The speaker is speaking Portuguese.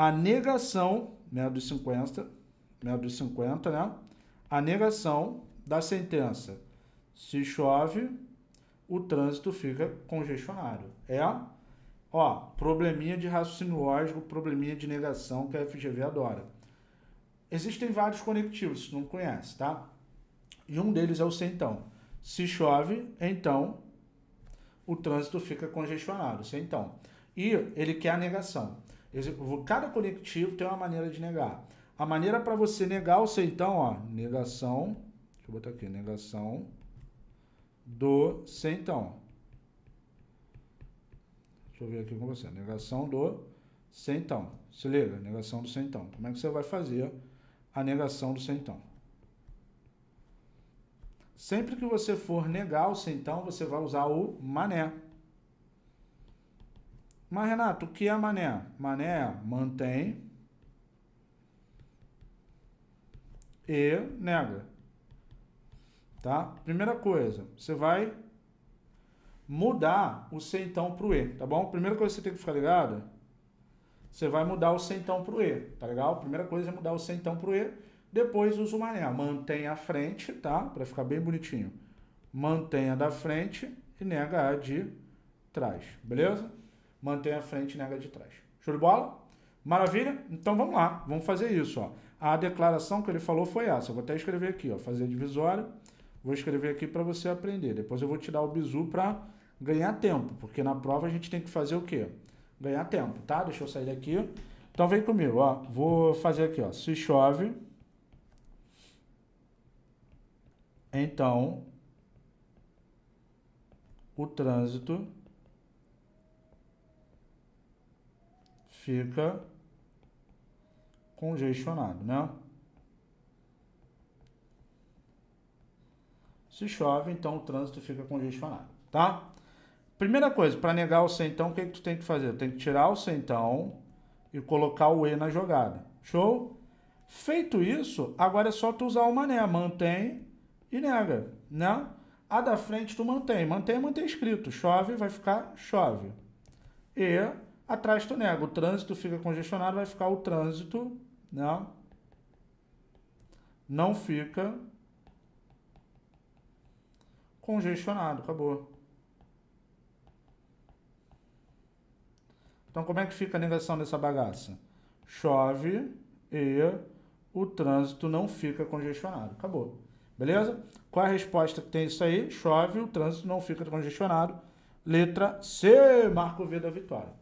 a negação né, dos 50, né, dos 50, né? A negação da sentença. Se chove, o trânsito fica congestionado. É, ó, probleminha de raciocínio lógico, probleminha de negação que a FGV adora. Existem vários conectivos, se não conhece, tá? E um deles é o sentão. Se chove, então o trânsito fica congestionado, sentão. E ele quer a negação. Cada conectivo tem uma maneira de negar. A maneira para você negar o seu, então, ó, negação, deixa eu botar aqui, negação do C, então. Deixa eu ver aqui com você, negação do C, então. Se liga, negação do C, então. Como é que você vai fazer a negação do C, então? Sempre que você for negar o C, então, você vai usar o mané. Mas, Renato, o que é mané? Mané mantém e nega. Tá? Primeira coisa, você vai mudar o C então pro E, tá bom? Primeira coisa que você tem que ficar ligado, você vai mudar o C então pro E, tá legal? Primeira coisa é mudar o C então pro E, depois usa o mané. Mantém a frente, tá? Para ficar bem bonitinho. Mantenha da frente e nega a de trás, beleza? mantenha a frente e nega de trás. Show de bola? Maravilha? Então vamos lá, vamos fazer isso. Ó. A declaração que ele falou foi essa. Eu vou até escrever aqui, ó, fazer divisória. Vou escrever aqui para você aprender. Depois eu vou tirar o bizu para ganhar tempo, porque na prova a gente tem que fazer o quê? Ganhar tempo, tá? Deixa eu sair daqui. Então vem comigo, ó. Vou fazer aqui, ó. Se chove, então o trânsito fica congestionado, né? Se chove, então o trânsito fica congestionado, tá? Primeira coisa, para negar o centão, então, o que, é que tu tem que fazer? Tem que tirar o centão então e colocar o E na jogada. Show? Feito isso, agora é só tu usar o mané. Mantém e nega, né? A da frente tu mantém. Mantém, mantém escrito. Chove, vai ficar chove. E atrás tu nega. O trânsito fica congestionado, vai ficar o trânsito, né? Não fica congestionado, acabou. Então, como é que fica a negação dessa bagaça? Chove e o trânsito não fica congestionado. Acabou. Beleza? Qual é a resposta que tem isso aí? Chove, o trânsito não fica congestionado. Letra C, marco V da vitória.